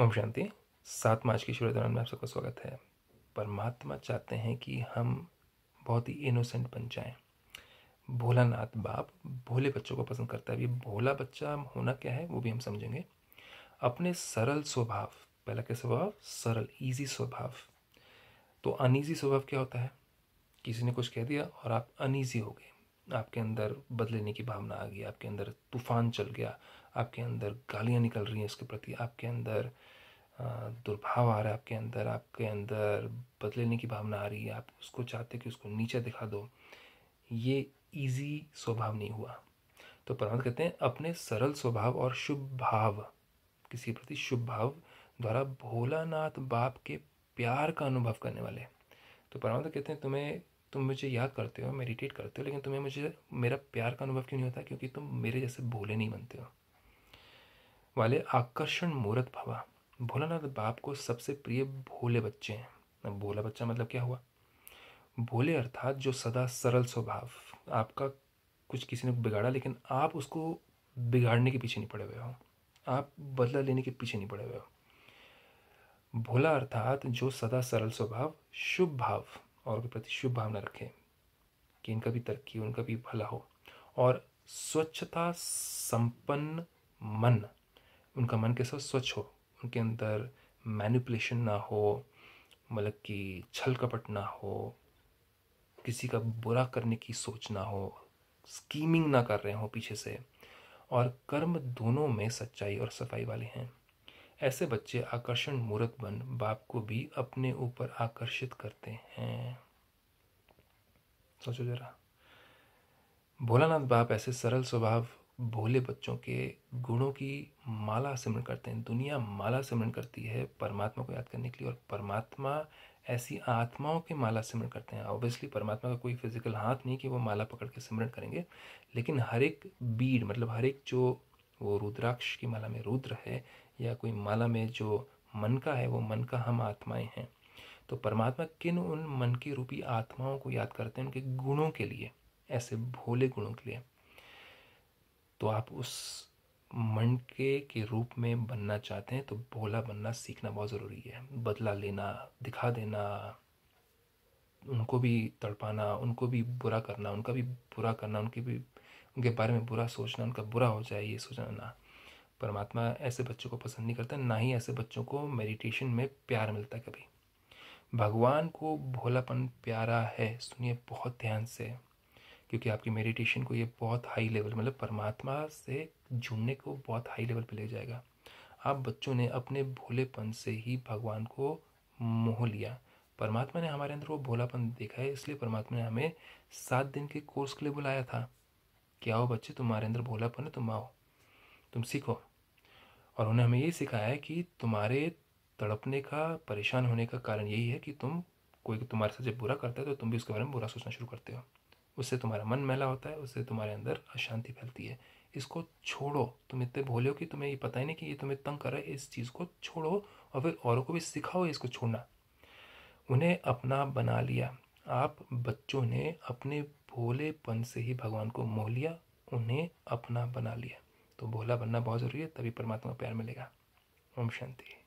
ओम शांति सात मार्च की शुरू दौरान में आप सबका स्वागत है परमात्मा चाहते हैं कि हम बहुत ही इनोसेंट बन जाएं भोलानाथ बाप भोले बच्चों को पसंद करता है अभी भोला बच्चा होना क्या है वो भी हम समझेंगे अपने सरल स्वभाव पहला क्या स्वभाव सरल इजी स्वभाव तो अनईजी स्वभाव क्या होता है किसी ने कुछ कह दिया और आप अनईजी हो गए आपके अंदर बदलने की भावना आ गई आपके अंदर तूफान चल गया आपके अंदर गालियाँ निकल रही हैं इसके प्रति आपके अंदर दुर्भाव आ रहा है आपके अंदर आपके अंदर बदलने की भावना आ रही है आप उसको चाहते कि उसको नीचे दिखा दो ये इजी स्वभाव नहीं हुआ तो परमात्मा कहते हैं अपने सरल स्वभाव और शुभ भाव किसी प्रति शुभ भाव द्वारा भोलानाथ बाप के प्यार का अनुभव करने वाले तो परमात्मा कहते हैं तुम्हें तुम मुझे याद करते हो मेडिटेट करते हो लेकिन तुम्हें मुझे मेरा प्यार का अनुभव क्यों नहीं होता क्योंकि तुम मेरे जैसे भोले नहीं बनते हो वाले आकर्षण मूर्त भवा भोलानाथ बाप को सबसे प्रिय भोले बच्चे हैं भोला बच्चा मतलब क्या हुआ भोले अर्थात जो सदा सरल स्वभाव आपका कुछ किसी ने बिगाड़ा लेकिन आप उसको बिगाड़ने के पीछे नहीं पड़े हुए हो आप बदला लेने के पीछे नहीं पड़े हुए हो भोला अर्थात जो सदा सरल स्वभाव शुभ भाव और उनके प्रति शुभ भावना रखें कि इनका भी तरक्की उनका भी भला हो और स्वच्छता संपन्न मन उनका मन कैसा स्वच्छ हो उनके अंदर मैनिपुलेशन ना हो मतलब कि छल कपट ना हो किसी का बुरा करने की सोच ना हो स्कीमिंग ना कर रहे हो पीछे से और कर्म दोनों में सच्चाई और सफाई वाले हैं ऐसे बच्चे आकर्षण मूर्त बन बाप को भी अपने ऊपर आकर्षित करते हैं सोचो जरा भोलानाथ बाप ऐसे सरल स्वभाव भोले बच्चों के गुणों की माला सिमरण करते हैं दुनिया माला सिमरण करती है परमात्मा को याद करने के लिए और परमात्मा ऐसी आत्माओं के माला सिमरण करते हैं ऑब्वियसली परमात्मा का कोई फिजिकल हाथ नहीं कि वो माला पकड़ के सिमरण करेंगे लेकिन हर एक बीड मतलब हर एक जो वो रुद्राक्ष की माला में रुद्र है या कोई माला में जो मन का है वो मन का हम आत्माएं हैं तो परमात्मा किन उन मन की रूपी आत्माओं को याद करते हैं उनके गुणों के लिए ऐसे भोले गुणों के लिए तो आप उस मन के के रूप में बनना चाहते हैं तो भोला बनना सीखना बहुत ज़रूरी है बदला लेना दिखा देना उनको भी तड़पाना उनको भी बुरा करना उनका भी बुरा करना उनकी भी उनके बारे में बुरा सोचना उनका बुरा हो जाए ये सोचना ना परमात्मा ऐसे बच्चों को पसंद नहीं करता ना ही ऐसे बच्चों को मेडिटेशन में प्यार मिलता कभी भगवान को भोलापन प्यारा है सुनिए बहुत ध्यान से क्योंकि आपकी मेडिटेशन को ये बहुत हाई लेवल मतलब परमात्मा से जुड़ने को बहुत हाई लेवल पे ले जाएगा आप बच्चों ने अपने भोलेपन से ही भगवान को मोह लिया परमात्मा ने हमारे अंदर वो भोलापन देखा है इसलिए परमात्मा ने हमें सात दिन के कोर्स के लिए बुलाया था कि आओ बच्चे तुम्हारे अंदर भोलापन है तुम आओ तुम सीखो और उन्हें हमें ये सिखाया है कि तुम्हारे तड़पने का परेशान होने का कारण यही है कि तुम कोई तुम्हारे साथ जब बुरा करता है तो तुम भी उसके बारे में बुरा सोचना शुरू करते हो उससे तुम्हारा मन मैला होता है उससे तुम्हारे अंदर अशांति फैलती है इसको छोड़ो तुम इतने भोले हो कि तुम्हें ये पता ही नहीं कि ये तुम्हें तंग कर रहा है इस चीज़ को छोड़ो और फिर औरों को भी सिखाओ इसको छोड़ना उन्हें अपना बना लिया आप बच्चों ने अपने भोलेपन से ही भगवान को मोह लिया उन्हें अपना बना लिया तो भोला बनना बहुत ज़रूरी है तभी परमात्मा प्यार मिलेगा ओम शांति